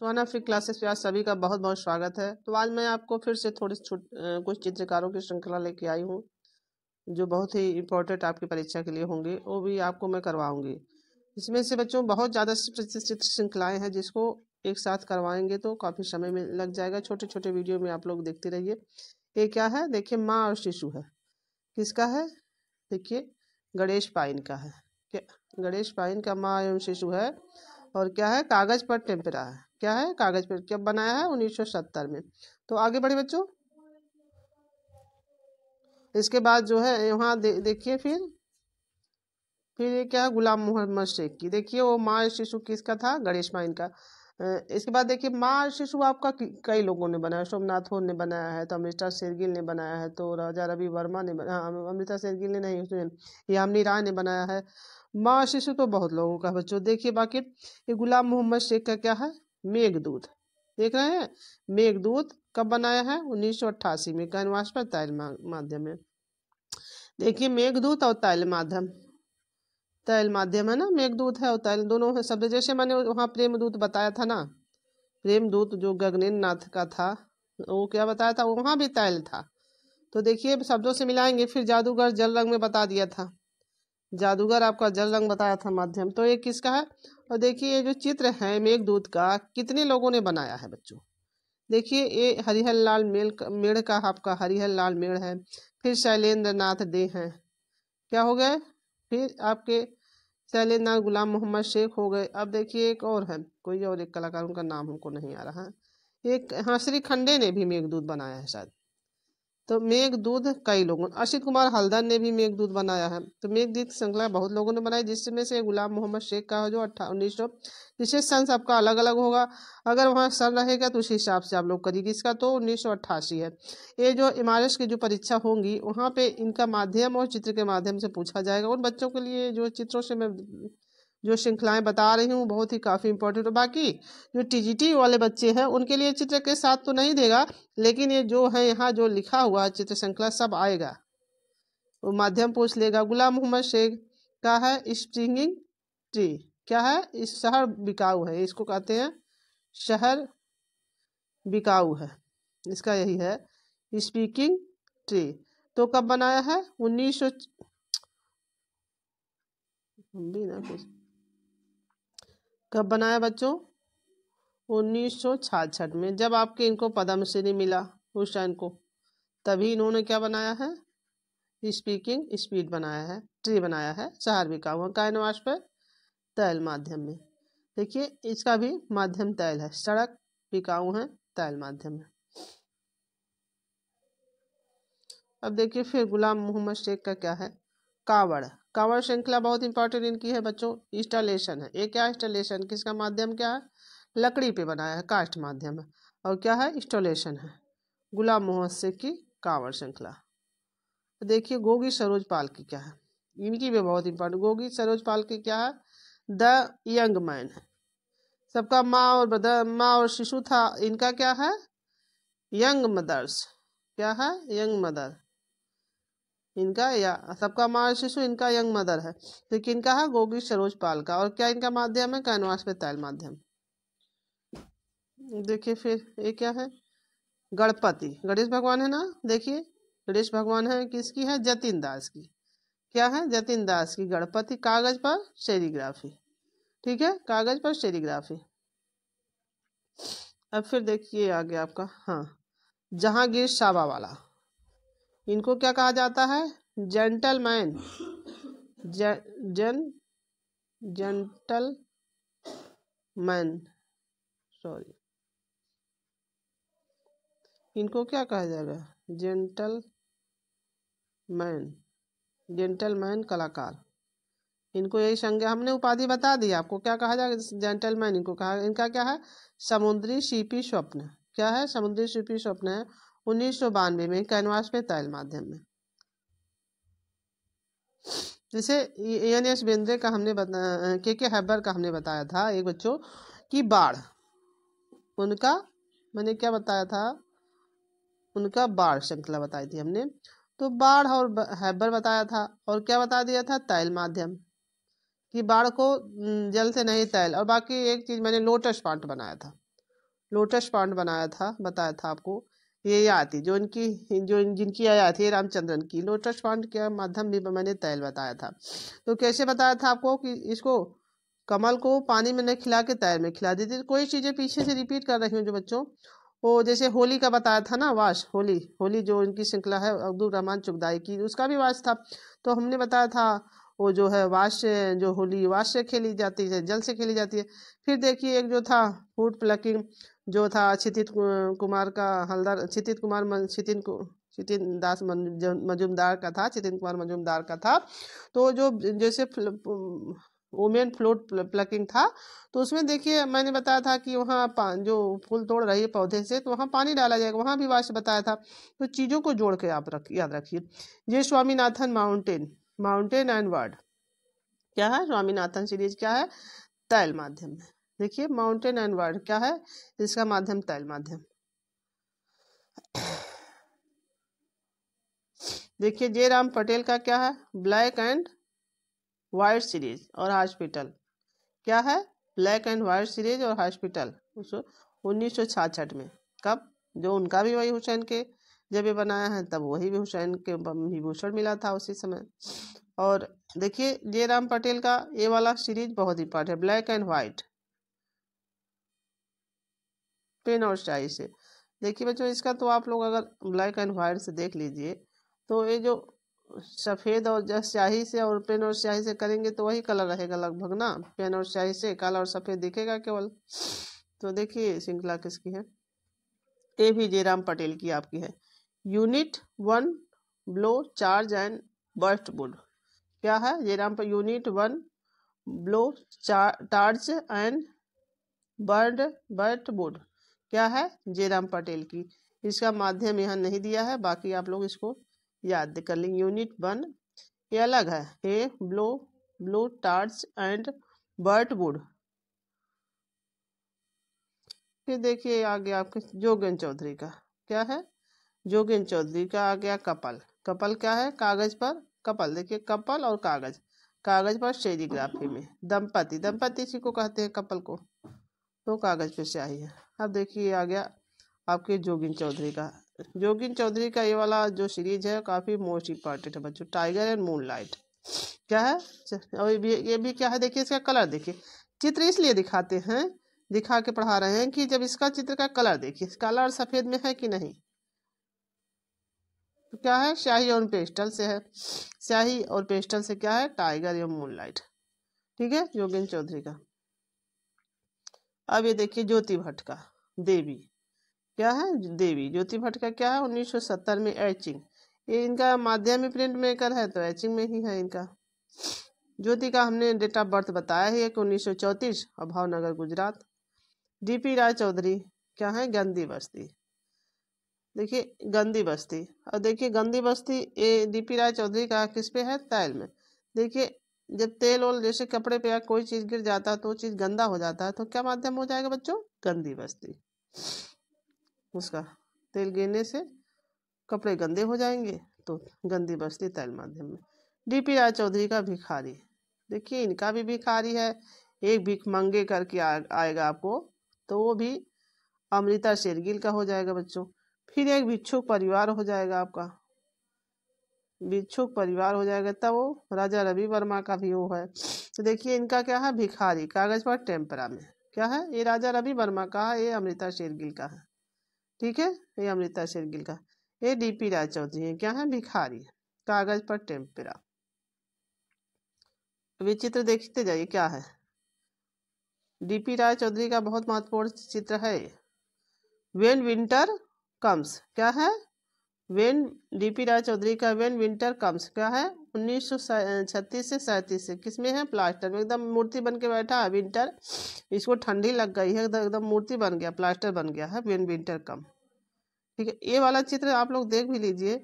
सोना free classes पे आज सभी का बहुत बहुत स्वागत है तो आज मैं आपको फिर से थोड़ी छुट कुछ चित्रकारों की श्रृंखला लेके आई हूँ जो बहुत ही इम्पोर्टेंट आपकी परीक्षा के लिए होंगे वो भी आपको मैं करवाऊँगी इसमें से बच्चों बहुत ज़्यादा चित्र श्रृंखलाएँ हैं जिसको एक साथ करवाएंगे तो काफ़ी समय में लग जाएगा छोटे छोटे वीडियो में आप लोग देखते रहिए ये क्या है देखिए माँ और शिशु है किसका है देखिए गणेश पाइन का है गणेश पाइन का माँ एवं शिशु है और क्या है कागज़ पर टेम्परा है क्या है कागज पर क्या बनाया है 1970 में तो आगे बढ़े बच्चों इसके बाद जो है यहाँ दे, देखिए फिर फिर ये क्या है गुलाम मोहम्मद शेख की देखिए वो माँ शिशु किसका था गणेश माइन का इसके बाद देखिए माँ शिशु आपका कई लोगों ने बनाया सोमनाथ होन ने बनाया है तो अमृता शेरगिल ने बनाया है तो राजा रवि वर्मा ने बनाया हाँ, अमृता शेरगिल ने नहीं उसने यामनी राय ने बनाया है माँ शिशु तो बहुत लोगों का बच्चों देखिए बाकी ये गुलाम मोहम्मद शेख का क्या है मेघदूत देख रहे हैं मेघदूत कब बनाया है 1988 में कैनवास पर तैल माध्यम है देखिए मेघदूत और तैल माध्यम तैल माध्यम है ना मेघदूत है और तैल दोनों है शब्द जैसे मैंने वहाँ प्रेम दूत बताया था ना प्रेम दूत जो गगनेन्द्र नाथ का था वो क्या बताया था वहाँ भी तैल था तो देखिए शब्दों से मिलाएंगे फिर जादूगर जल रंग में बता दिया था जादूगर आपका जल रंग बताया था माध्यम तो ये किसका है और देखिए ये जो चित्र है मेघदूत का कितने लोगों ने बनाया है बच्चों देखिए ये हरिहर लाल मेल मेढ का आपका हरिहर लाल मेढ है फिर शैलेंद्र नाथ दे हैं क्या हो गए फिर आपके शैलेंद्र नाथ गुलाम मोहम्मद शेख हो गए अब देखिए एक और है कोई और एक कलाकार उनका नाम हमको नहीं आ रहा है एक हाँ श्री खंडे ने भी मेघदूत बनाया है शायद तो मेघ दूध कई लोगों अशित कुमार हल्दर ने भी मेघ दूध बनाया है तो मेघ दूध श्रृंखला बहुत लोगों ने बनाई जिसमें से गुलाम मोहम्मद शेख का जो अट्ठा उन्नीस सौ जिससे सन सबका अलग अलग होगा अगर वहाँ सन रहेगा तो उस हिसाब से आप लोग करिएगा इसका तो उन्नीस सौ अट्ठासी है ये जो इमारत की जो परीक्षा होंगी वहाँ पे इनका माध्यम और चित्र के माध्यम से पूछा जाएगा उन बच्चों के लिए जो चित्रों से मैं जो श्रृंखलाएं बता रही हूँ बहुत ही काफ़ी इंपॉर्टेंट और बाकी जो टीजीटी वाले बच्चे हैं उनके लिए चित्र के साथ तो नहीं देगा लेकिन ये जो है यहाँ जो लिखा हुआ है चित्र श्रृंखला सब आएगा वो माध्यम पूछ लेगा गुलाम मोहम्मद शेख का है स्प्रिंगिंग ट्री क्या है इस शहर बिकाऊ है इसको कहते हैं शहर बिकाऊ है इसका यही है स्पीकिंग ट्री तो कब बनाया है उन्नीस सौ भी ना कुछ कब बनाया बच्चों उन्नीस सौ में जब आपके इनको पद्म श्री मिला हुसैन को तभी इन्होंने क्या बनाया है स्पीकिंग स्पीड बनाया है ट्री बनाया है भी का हुआ काय नवाज पर तैल माध्यम में देखिए इसका भी माध्यम तैल है सड़क बिकाऊ है तैल माध्यम है अब देखिए फिर गुलाम मोहम्मद शेख का क्या है कावड़ कावड़ श्रृंखला बहुत इंपॉर्टेंट इनकी है बच्चों इंस्टॉलेशन है ये क्या इंस्टॉलेशन किसका माध्यम क्या है लकड़ी पे बनाया है कास्ट माध्यम है और क्या है इंस्टॉलेशन है गुलाम मोहम्मद सिख की कांवड़ श्रृंखला तो देखिए गोगी सरोज पाल की क्या है इनकी भी बहुत इंपॉर्टेंट गोगी सरोज पाल की क्या है द यंग मैन है सबका माँ और ब्रदर माँ और शिशु था इनका क्या है यंग मदर्स क्या है यंग मदर इनका या सबका मार शिशु इनका यंग मदर है फिर तो किनका है गोगी सरोज पाल का और क्या इनका माध्यम है कैनवास पे तैल माध्यम देखिए फिर ये क्या है गणपति गणेश भगवान है ना देखिए गणेश भगवान है किसकी है जतिन दास की क्या है जतिन दास की गणपति कागज पर शेरीग्राफी ठीक है कागज पर शेरीग्राफी अब फिर देखिए आगे आपका हाँ जहांगीर साबा वाला इनको क्या कहा जाता है जेंटलमैन जन जेंटल मैन सॉरी इनको क्या कहा जाएगा जेंटल मैन जेंटल मैन कलाकार इनको यही संज्ञा हमने उपाधि बता दी आपको क्या कहा जाएगा जेंटलमैन इनको कहा इनका क्या है समुद्री सीपी स्वप्न क्या है समुद्री सूपी स्वप्न है उन्नीस में कैनवास पे तैल माध्यम में जैसे एन एस बेंद्रे का हमने बता के के हैबर का हमने बताया था एक बच्चों की बाढ़ उनका मैंने क्या बताया था उनका बाढ़ श्रृंखला बताई थी हमने तो बाढ़ और हैबर बताया था और क्या बता दिया था तैल माध्यम कि बाढ़ को जल से नहीं तैल और बाकी एक चीज़ मैंने लोटस पांट बनाया था लोटस पांड बनाया था बताया था आपको ये याद थी जो इनकी जो जिनकी आती है रामचंद्रन की लोटस पांड के माध्यम भी मैंने तैल बताया था तो कैसे बताया था आपको कि इसको कमल को पानी में नहीं खिला के तैर में खिला दी थी कोई चीज़ें पीछे से रिपीट कर रही हूँ जो बच्चों वो जैसे होली का बताया था ना वाश होली होली जो इनकी श्रृंखला है अब्दुल रहमान चुगदाई की उसका भी वाश था तो हमने बताया था वो जो है वाश्य जो होली वाश्य खेली जाती है जल से खेली जाती है फिर देखिए एक जो था फूड प्लकिंग जो था क्षितित कुमार का हल्दार क्षितित कुमार क्षितिन क्षितिन दास मजुमदार का था चितिन कुमार मजुमदार का था तो जो जैसे वोमेन फ्लोट प्लकिंग था तो उसमें देखिए मैंने बताया था कि वहाँ जो फूल तोड़ रही है पौधे से तो वहाँ पानी डाला जाएगा वहाँ भी वाश बताया था तो चीज़ों को जोड़ के आप रख याद रखिए J Swaminathan mountain mountain and word क्या है स्वामीनाथन सीरीज क्या है तैल माध्यम में देखिए माउंटेन एंड वर्ड क्या है इसका माध्यम तैल माध्यम देखिए जे राम पटेल का क्या है ब्लैक एंड वाइट सीरीज और हॉस्पिटल क्या है ब्लैक एंड वाइट सीरीज और हॉस्पिटल उन्नीस सौ छाछठ में कब जो उनका भी वही हुसैन के जब ये बनाया है तब वही हुसैन के विभूषण मिला था उसी समय और देखिए जयराम पटेल का ये वाला सीरीज बहुत इंपॉर्टेंट है ब्लैक एंड वाइट पेन और स्टाई से देखिए बच्चों इसका तो आप लोग अगर ब्लैक एंड व्हाइट से देख लीजिए तो ये जो सफ़ेद और स्याही से और पेन और स्याही से करेंगे तो वही कलर रहेगा लगभग ना पेन और स्याही से काला और सफ़ेद दिखेगा केवल तो देखिए श्रृंखला किसकी है ये भी जयराम पटेल की आपकी है unit one blow charge and burst wood क्या है ये नाम पर unit one blow charge and bird burnt wood क्या है जयराम पटेल की इसका माध्यम यहाँ नहीं दिया है बाकी आप लोग इसको याद कर लेंगे यूनिट वन ये अलग है A blow blow torch and burnt wood फिर देखिए आगे आपके जोगन चौधरी का क्या है जोगेन चौधरी का आ गया कपल कपल क्या है कागज पर कपल देखिए कपल और कागज कागज पर शेरीग्राफी में दंपति दंपति इसी को कहते हैं कपल को तो कागज पे स्याही है अब देखिए आ गया आपके जोगिन चौधरी का जोगिन चौधरी का ये वाला जो सीरीज है काफ़ी मोस्ट इम्पॉर्टेंट है बच्चों टाइगर एंड मूनलाइट क्या है और ये भी ये भी क्या है देखिए इसका कलर देखिए चित्र इसलिए दिखाते हैं दिखा के पढ़ा रहे हैं कि जब इसका चित्र का कलर देखिए कलर सफ़ेद में है कि नहीं तो क्या है स्याही और पेस्टल से है स्याही और पेस्टल से क्या है टाइगर एवं मूनलाइट ठीक है योगेंद्र चौधरी का अब ये देखिए ज्योति भट्ट का देवी क्या है देवी ज्योति भट्ट का क्या है 1970 में एचिंग ये इनका माध्यमिक प्रिंट मेकर है तो एचिंग में ही है इनका ज्योति का हमने डेट ऑफ बर्थ बताया ही है कि उन्नीस और भावनगर गुजरात डी पी राय चौधरी क्या है गंदी बस्ती देखिए गंदी बस्ती और देखिए गंदी बस्ती ये डीपी राय चौधरी का किस पे है तैल में देखिए जब तेल ओल जैसे कपड़े पे या कोई चीज़ गिर जाता है तो वो चीज़ गंदा हो जाता है तो क्या माध्यम हो जाएगा बच्चों गंदी बस्ती उसका तेल गिरने से कपड़े गंदे हो जाएंगे तो गंदी बस्ती तैल माध्यम में डी पी राय चौधरी का भिखारी देखिए इनका भी भिखारी है एक भिख मंगे करके आएगा आपको तो वो भी अमृता शेरगिल का हो जाएगा बच्चों फिर एक भिक्षुक परिवार हो जाएगा आपका भिक्षुक परिवार हो जाएगा तब वो राजा रवि वर्मा का भी वो है तो देखिए इनका क्या है भिखारी कागज पर टेम्परा में क्या है ये राजा रवि वर्मा का है ये अमृता शेरगिल का है ठीक है ये अमृता शेरगिल का ये डी पी राय चौधरी है क्या है भिखारी कागज पर टेम्परा अभी चित्र देखते जाइए क्या है डी पी राय चौधरी का बहुत महत्वपूर्ण चित्र है वेन विंटर कम्स क्या है वेन डीपी राय चौधरी का वेन विंटर कम्स क्या है उन्नीस सौ छत्तीस से सैंतीस से किस में है प्लास्टर में एकदम मूर्ति बन के बैठा है विंटर इसको ठंडी लग गई है एकदम मूर्ति बन गया प्लास्टर बन गया है वेन विंटर कम ठीक है ये वाला चित्र आप लोग देख भी लीजिए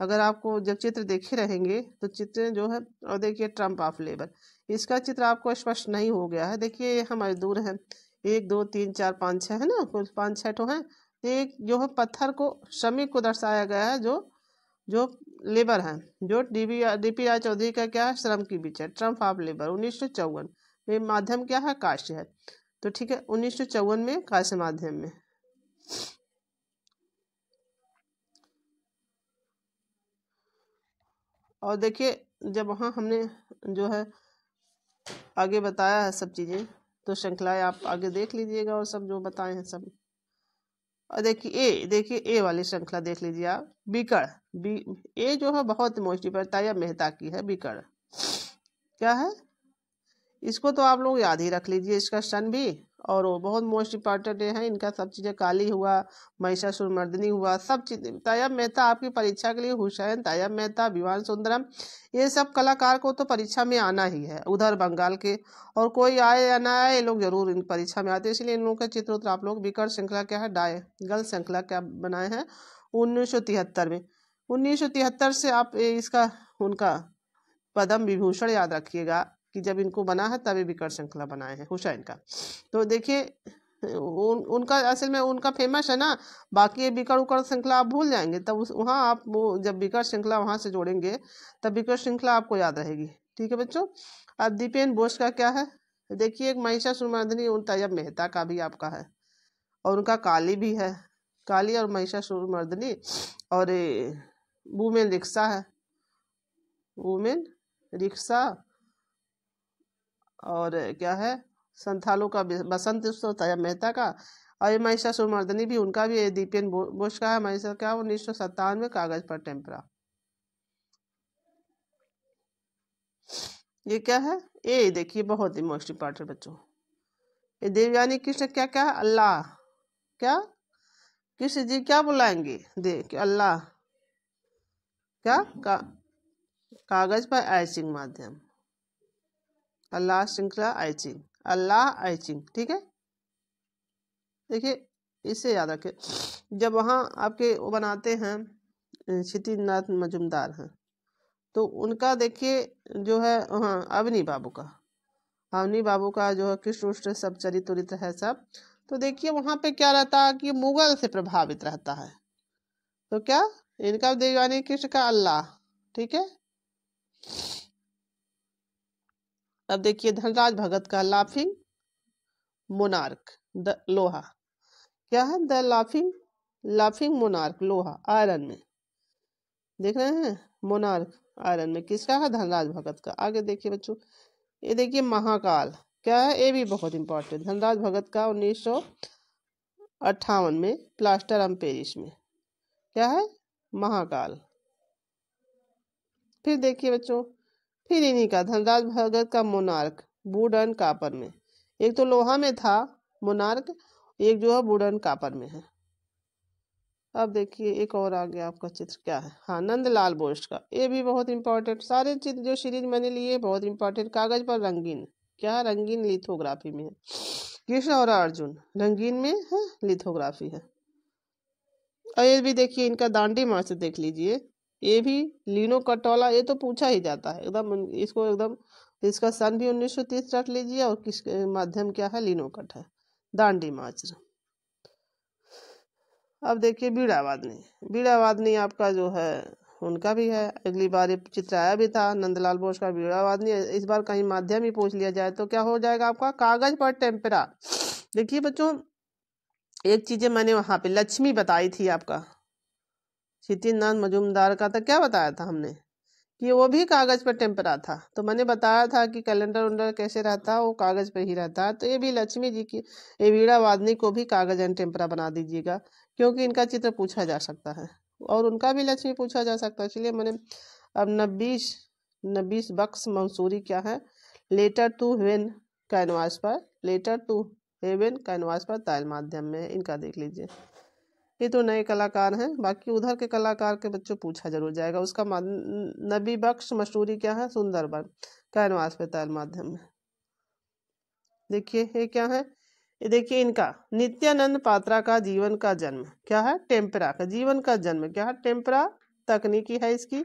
अगर आपको जब चित्र देखे रहेंगे तो चित्र जो है और देखिए ट्रम्प ऑफ लेबर इसका चित्र आपको स्पष्ट नहीं हो गया है देखिए ये हमारे दूर हैं एक दो तीन चार पाँच छः है ना कुछ पाँच छः ठो हैं एक जो है पत्थर को श्रमिक को दर्शाया गया है जो जो लेबर है जो D D P R Chaudhary का क्या है श्रम की बीच है ट्रम्प ऑफ लेबर उन्नीस सौ चौवन में माध्यम क्या है काश्य है तो ठीक है उन्नीस सौ चौवन में काश्य माध्यम में और देखिए जब वहाँ हमने जो है आगे बताया है सब चीज़ें तो श्रृंखलाएँ आप आगे देख लीजिएगा और सब जो बताए हैं सब और देखिए ए देखिए ए वाली श्रृंखला देख लीजिए आप बिकड़ बी ए जो है बहुत मोस्टी पड़ता है या मेहता की है बिकड़ क्या है इसको तो आप लोग याद ही रख लीजिए इसका सन भी और वो बहुत मोस्ट इंपॉर्टेंट है इनका सब चीज़ें काली हुआ महिषासुर मर्दनी हुआ सब चीज तायब मेहता आपकी परीक्षा के लिए हुसैन तायब मेहता विमान सुंदरम ये सब कलाकार को तो परीक्षा में आना ही है उधर बंगाल के और कोई आए या ना आए ये लोग जरूर इन परीक्षा में आते हैं इसलिए इन लोगों का चित्र उत्तर आप लोग विकट श्रृंखला क्या है डाय गल श्रृंखला क्या बनाए हैं उन्नीस में उन्नीस से आप इसका उनका पदम विभूषण याद रखिएगा कि जब इनको बना है तभी विकट श्रृंखला बनाए हैं हुसैन का तो देखिए उन उनका असल में उनका फेमस है ना बाकी ये विकट उकड़ श्रृंखला आप भूल जाएंगे तब उस वहाँ आप वो जब विकट श्रृंखला वहाँ से जोड़ेंगे तब विकट श्रृंखला आपको याद रहेगी ठीक है बच्चों अब दीपेन बोस का क्या है देखिए एक महिषा सुमर्धनी उन तैयब मेहता का भी आपका है और उनका काली भी है काली और महिषा सुरमर्दनी और वुमेन रिक्शा है वुमेन रिक्शा और क्या है संथालों का बसंत उत्सव तया मेहता का और ये महिषा सुमर्दनी भी उनका भी दीपियन बोश का है महिषा क्या उन्नीस सौ सत्तानवे कागज पर टेम्परा ये क्या है ये देखिए बहुत ही मोस्ट इम्पोर्टेंट बच्चों ये देवयानी कृष्ण क्या क्या है अल्लाह क्या कृष्ण जी क्या बुलाएंगे देख अल्लाह क्या का, कागज पर ऐसिंग माध्यम अल्लाह श्रृंखला आइचिंग अल्लाह आइचिंग ठीक है देखिए इसे याद रखें जब वहाँ आपके वो बनाते हैं क्षितिनाथ मजुमदार हैं तो उनका देखिए जो है हाँ अवनी बाबू का अवनी बाबू का जो है कृष्ण उष्ट सब चरित उरित है सब तो देखिए वहाँ पे क्या रहता है कि मुगल से प्रभावित रहता है तो क्या इनका देवानी कृष्ण का अल्लाह ठीक है अब देखिए धनराज भगत का लाफिंग मोनार्क द लोहा क्या है द लाफिंग लाफिंग मोनार्क लोहा आयरन में देख रहे हैं मोनार्क आयरन में किसका है धनराज भगत का आगे देखिए बच्चों ये देखिए महाकाल क्या है ये भी बहुत इंपॉर्टेंट धनराज भगत का उन्नीस सौ अट्ठावन में प्लास्टर एम पेरिस में क्या है महाकाल फिर देखिए बच्चों फिर इन्हीं का धनराज भगत का मोनार्क बूडन कापर में एक तो लोहा में था मोनार्क एक जो है बूडन कापर में है अब देखिए एक और आ गया आपका चित्र क्या है हाँ नंदलाल बोस का ये भी बहुत इंपॉर्टेंट सारे चित्र जो सीरीज मैंने लिए बहुत इंपॉर्टेंट कागज पर रंगीन क्या रंगीन लिथोग्राफी में है कृष्ण और अर्जुन रंगीन में है लिथोग्राफी है और ये भी देखिए इनका दांडी मार्च देख लीजिए ये भी लीनो कटोला ये तो पूछा ही जाता है एकदम इसको एकदम इसका सन भी 1930 रख लीजिए और किस माध्यम क्या है लीनो कट है दांडी माचर अब देखिए बीड़ावादनी बीड़ावादनी आपका जो है उनका भी है अगली बार ये चित्र आया भी था नंदलाल बोस का बीड़ावादनी इस बार कहीं माध्यम ही पूछ लिया जाए तो क्या हो जाएगा आपका कागज पर टेम्परा देखिए बच्चों एक चीज़ें मैंने वहाँ पे लक्ष्मी बताई थी आपका क्षितिनाथ मजुमदार का तो क्या बताया था हमने कि वो भी कागज़ पर टेम्परा था तो मैंने बताया था कि कैलेंडर उलेंडर कैसे रहता है वो कागज़ पर ही रहता है तो ये भी लक्ष्मी जी की एवीड़ा वादनी को भी कागज एंड टेम्परा बना दीजिएगा क्योंकि इनका चित्र पूछा जा सकता है और उनका भी लक्ष्मी पूछा जा सकता है इसलिए मैंने अब नब्बीस नब्बीस बक्स मंसूरी क्या है लेटर टू हेवन कैनवास पर लेटर टू हेवन कैनवास पर ताल माध्यम में इनका देख लीजिए ये तो नए कलाकार हैं बाकी उधर के कलाकार के बच्चों पूछा जरूर जाएगा उसका नबी बख्श मशहूरी क्या है सुंदरबन कैनवास पे तैल माध्यम में देखिए ये क्या है ये देखिए इनका नित्यानंद पात्रा का जीवन का जन्म क्या है टेम्परा का जीवन का जन्म क्या है टेम्परा तकनीकी है इसकी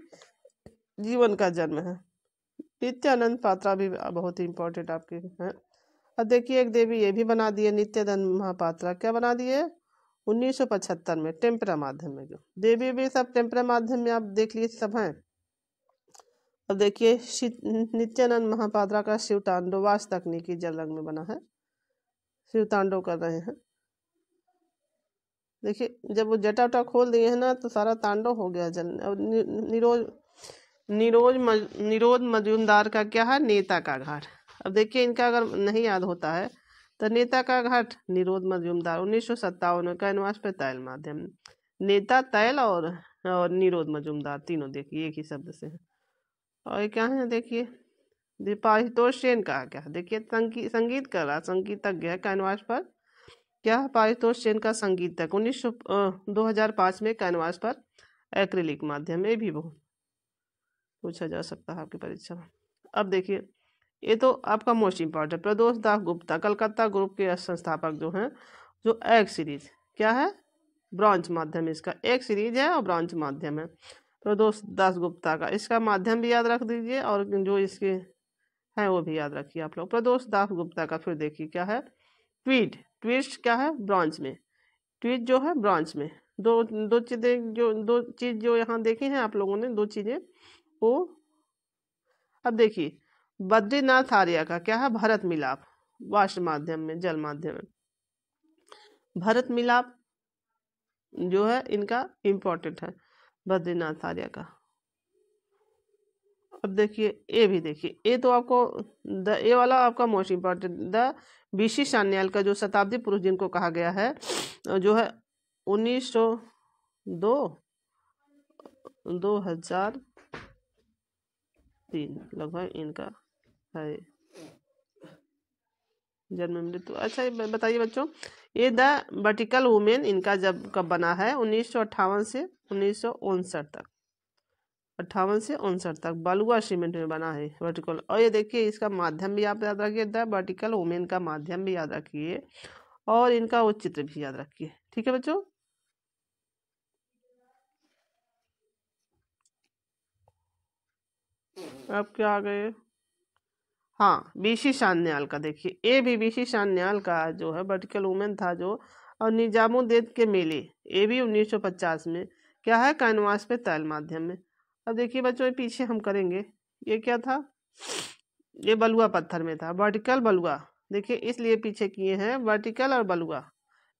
जीवन का जन्म है नित्यानंद पात्रा भी बहुत ही इंपॉर्टेंट आपके हैं अब देखिए एक देवी ये भी बना दिए नित्यानंद महापात्रा क्या बना दिए 1975 में टेम्परा माध्यम में जो देवी भी सब टेम्परा माध्यम में आप देख लिए सब हैं और देखिए नित्यानंद महापात्रा का शिव तांडव वास तकनीकी जल रंग में बना है शिव तांडव कर रहे हैं देखिए जब वो जटा उटा खोल दिए हैं ना तो सारा तांडव हो गया जल और निरोज निरोज मज, निरोध मजूमदार का क्या है नेता का घर अब देखिए इनका अगर नहीं याद होता है तो नेता का घाट निरोध मजुमदार उन्नीस सौ सत्तावन में कैनवास पे तैल माध्यम नेता तैल और और निरोध मजुमदार तीनों देखिए एक ही शब्द से है और ये क्या है देखिए पारितोष सेन का क्या देखिए संगीत कर रहा संगीतज्ञ है कैनवास पर क्या पारितोष सेन का तक उन्नीस सौ दो हजार पाँच में कैनवास पर एक्रिलिक माध्यम में भी बहुत पूछा जा सकता है आपकी परीक्षा में अब देखिए ये तो आपका most important Pradosh Das Gupta Calcutta group के संस्थापक जो हैं जो एक सीरीज क्या है ब्रांच माध्यम इसका एक सीरीज है और ब्रांच माध्यम है प्रदोष दास गुप्ता का इसका माध्यम भी याद रख दीजिए और जो इसके हैं वो भी याद रखिए आप लोग प्रदोष दास गुप्ता का फिर देखिए क्या है ट्वीट ट्वीट क्या है ब्रांच में ट्वीट जो है ब्रांच में दो दो चीज़ें जो दो चीज़ जो यहाँ देखी हैं आप लोगों ने दो चीज़ें वो अब देखिए बद्रीनाथ आर्या का क्या है भरत मिलाप वाष्प माध्यम में जल माध्यम में भरत मिलाप जो है इनका इम्पोर्टेंट है बद्रीनाथ आर्या का अब देखिए ए भी देखिए ये तो आपको द ए वाला आपका most important the B C Sanyal का जो शताब्दी पुरुष जिनको कहा गया है जो है उन्नीस सौ दो हजार तीन लगभग इनका है जन्म मृत्यु अच्छा बताइए बच्चों ये द वर्टिकल वुमेन इनका जब कब बना है उन्नीस से उन्नीस तक अट्ठावन से उनसठ तक बालुआ सीमेंट में बना है वर्टिकल और ये देखिए इसका माध्यम भी आप याद रखिए द वर्टिकल वुमेन का माध्यम भी याद रखिए और इनका वो चित्र भी याद रखिए ठीक है बच्चों आप क्या आ गए हाँ बीसी शान्याल का देखिए ए भी बीसी शान्याल का जो है वर्टिकल वुमेन था जो और निजामुद्दीन के मेले ए भी 1950 में क्या है कैनवास पे तैल माध्यम में अब देखिए बच्चों ये पीछे हम करेंगे ये क्या था ये बलुआ पत्थर में था वर्टिकल बलुआ देखिए इसलिए पीछे किए हैं वर्टिकल और बलुआ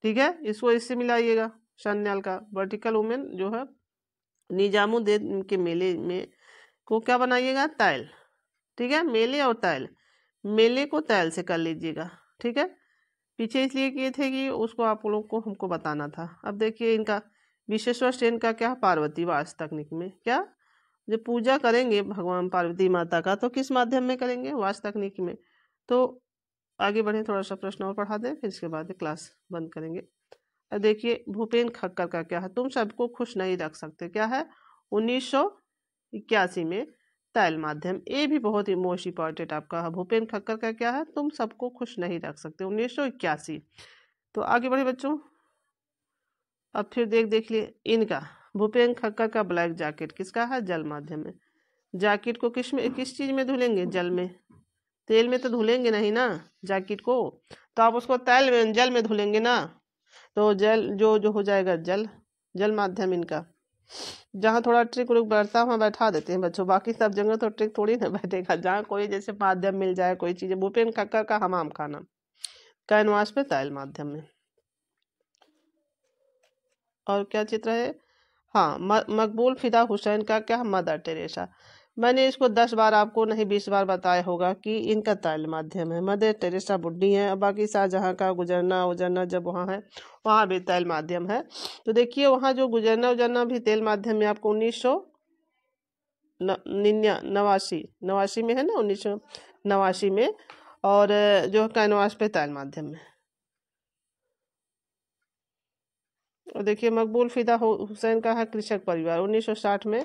ठीक है इसको इससे मिलाइएगा शान्याल का वर्टिकल वुमेन जो है निजामुद्दीन के मेले में को क्या बनाइएगा तैल ठीक है मेले और तैल मेले को तैल से कर लीजिएगा ठीक है पीछे इसलिए किए थे कि उसको आप लोगों को हमको बताना था अब देखिए इनका विशेषवर श्रेन का क्या पार्वती वास तकनीक में क्या जो पूजा करेंगे भगवान पार्वती माता का तो किस माध्यम में करेंगे वास तकनीक में तो आगे बढ़े थोड़ा सा प्रश्न और पढ़ा दें फिर इसके बाद क्लास बंद करेंगे अब देखिए भूपेन खक्कर का क्या है तुम सबको खुश नहीं रख सकते क्या है उन्नीस में तैल माध्यम ये भी बहुत ही मोस्ट इंपॉर्टेंट आपका हाँ, भूपेन खक्कर का क्या है तुम सबको खुश नहीं रख सकते उन्नीस सौ इक्यासी तो आगे बढ़े बच्चों अब फिर देख देख लिए इनका भूपेन खक्कर का ब्लैक जैकेट किसका है जल माध्यम में जैकेट को किस में किस चीज़ में धुलेंगे जल में तेल में तो धुलेंगे नहीं ना जैकेट को तो आप उसको तैल में जल में धुलेंगे ना तो जल जो जो हो जाएगा जल जल माध्यम इनका जहाँ थोड़ा ट्रिक उर्क बैठता वहाँ बैठा देते हैं बच्चों बाकी सब जगह तो ट्रिक थोड़ी ना बैठेगा जहाँ कोई जैसे माध्यम मिल जाए कोई चीज़ भूपेन कक्कर का हमाम खाना कैनवास पे तैल माध्यम में और क्या चित्र है हाँ मकबूल फिदा हुसैन का क्या मदर टेरेसा मैंने इसको दस बार आपको नहीं बीस बार बताया होगा कि इनका ताल माध्यम है मदर टेरेसा बुढ़ी है बाकी शाहजहाँ का गुजरना उजरना जब वहाँ है वहाँ भी तैल माध्यम है तो देखिए वहाँ जो गुजरना उजरना भी तेल माध्यम में आपको उन्नीस सौ नवासी नवासी में है ना उन्नीस सौ नवासी में और जो कैनवास पे तैल माध्यम में और देखिए मकबूल फिदा हुसैन का है कृषक परिवार 1960 में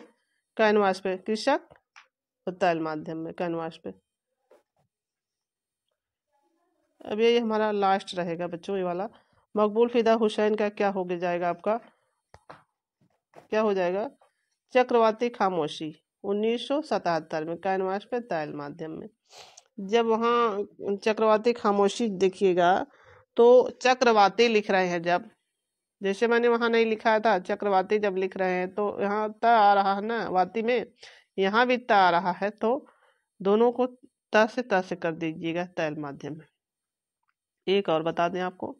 कैनवास पे कृषक तैल माध्यम में कैनवास पे अब ये हमारा लास्ट रहेगा बच्चों ये वाला मकबूल फिदा हुसैन का क्या हो जाएगा आपका क्या हो जाएगा चक्रवाती खामोशी उन्नीस में कैनवास पे तैल माध्यम में जब वहाँ चक्रवाती खामोशी देखिएगा तो चक्रवाती लिख रहे हैं जब जैसे मैंने वहाँ नहीं लिखा था चक्रवाती जब लिख रहे हैं तो यहाँ त आ रहा है ना वाती में यहाँ भी ता आ रहा है तो दोनों को त से त से कर दीजिएगा तैल माध्यम में एक और बता दें आपको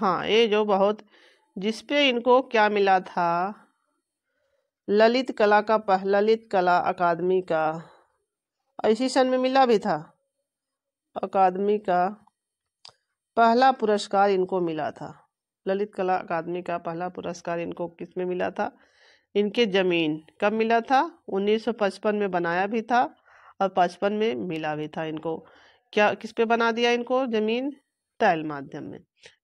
हाँ ये जो बहुत जिसपे इनको क्या मिला था ललित कला का पह ललित कला अकादमी का इसी सन में मिला भी था अकादमी का पहला पुरस्कार इनको मिला था ललित कला अकादमी का पहला पुरस्कार इनको किस में मिला था इनके ज़मीन कब मिला था 1955 में बनाया भी था और पचपन में मिला भी था इनको क्या किस पे बना दिया इनको ज़मीन तैल माध्यम में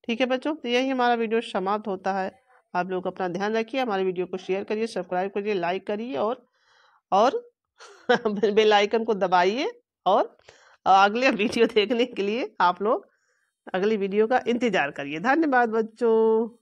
ठीक है बच्चों तो यही हमारा वीडियो समाप्त होता है आप लोग अपना ध्यान रखिए हमारे वीडियो को शेयर करिए सब्सक्राइब करिए लाइक करिए और और बेल आइकन को दबाइए और अगले वीडियो देखने के लिए आप लोग अगली वीडियो का इंतज़ार करिए धन्यवाद बच्चों